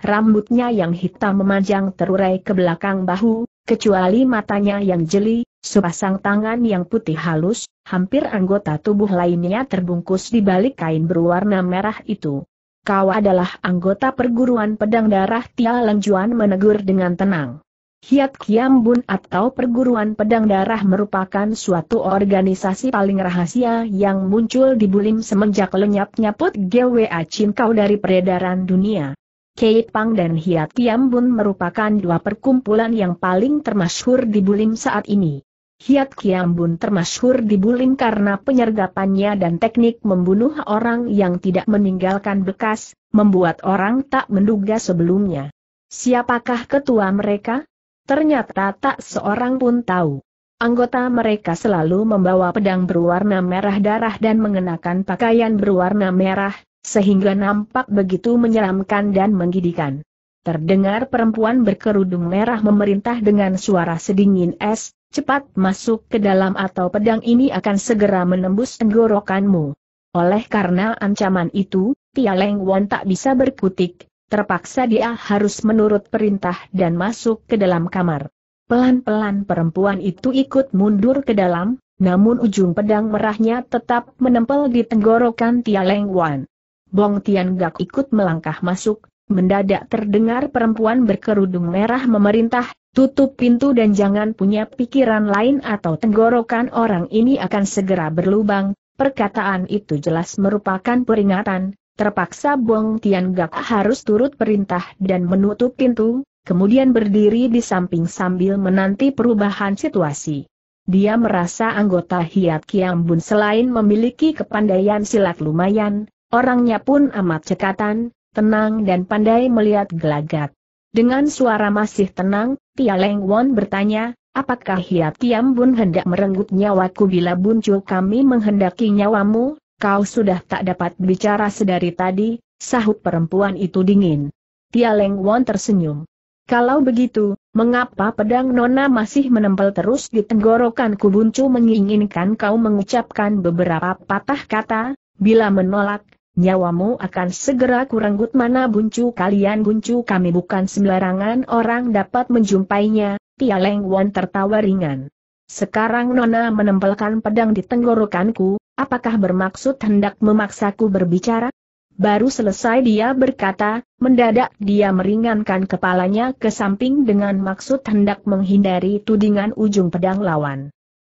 Rambutnya yang hitam memanjang terurai ke belakang bahu, kecuali matanya yang jeli, Sepasang tangan yang putih halus, hampir anggota tubuh lainnya terbungkus di balik kain berwarna merah itu. Kau adalah anggota perguruan pedang darah Tia Lengjuan menegur dengan tenang. Hiat Kiam Bun atau perguruan pedang darah merupakan suatu organisasi paling rahasia yang muncul di Bulim semenjak lenyapnya Put GWA Kau dari peredaran dunia. Kei Pang dan Hiat Kiam Bun merupakan dua perkumpulan yang paling termasyhur di Bulim saat ini. Hiat Kiambun termasyhur di Bulim karena penyergapannya dan teknik membunuh orang yang tidak meninggalkan bekas, membuat orang tak menduga sebelumnya. Siapakah ketua mereka? Ternyata tak seorang pun tahu. Anggota mereka selalu membawa pedang berwarna merah darah dan mengenakan pakaian berwarna merah, sehingga nampak begitu menyeramkan dan menggidikan. Terdengar perempuan berkerudung merah memerintah dengan suara sedingin es, cepat masuk ke dalam atau pedang ini akan segera menembus tenggorokanmu. Oleh karena ancaman itu, Tia Leng Won tak bisa berkutik, terpaksa dia harus menurut perintah dan masuk ke dalam kamar. Pelan-pelan perempuan itu ikut mundur ke dalam, namun ujung pedang merahnya tetap menempel di tenggorokan Tia Leng Wan. Bong Tian Gak ikut melangkah masuk, mendadak terdengar perempuan berkerudung merah memerintah, tutup pintu dan jangan punya pikiran lain atau tenggorokan orang ini akan segera berlubang, perkataan itu jelas merupakan peringatan, terpaksa Bong Tian Gak harus turut perintah dan menutup pintu, kemudian berdiri di samping sambil menanti perubahan situasi. Dia merasa anggota Hiat Bun selain memiliki kepandaian silat lumayan, orangnya pun amat cekatan, tenang dan pandai melihat gelagat. Dengan suara masih tenang, Tia Leng Won bertanya, apakah Hiat Tiam Bun hendak merenggut nyawaku bila muncul kami menghendaki nyawamu, kau sudah tak dapat bicara sedari tadi, sahut perempuan itu dingin. Tia Leng Won tersenyum. Kalau begitu, mengapa pedang Nona masih menempel terus di tenggorokan kubuncu menginginkan kau mengucapkan beberapa patah kata, bila menolak, nyawamu akan segera kurenggut mana buncu kalian buncu kami bukan sembarangan orang dapat menjumpainya, Tia Leng Wan tertawa ringan. Sekarang Nona menempelkan pedang di tenggorokanku, apakah bermaksud hendak memaksaku berbicara? Baru selesai dia berkata, mendadak dia meringankan kepalanya ke samping dengan maksud hendak menghindari tudingan ujung pedang lawan.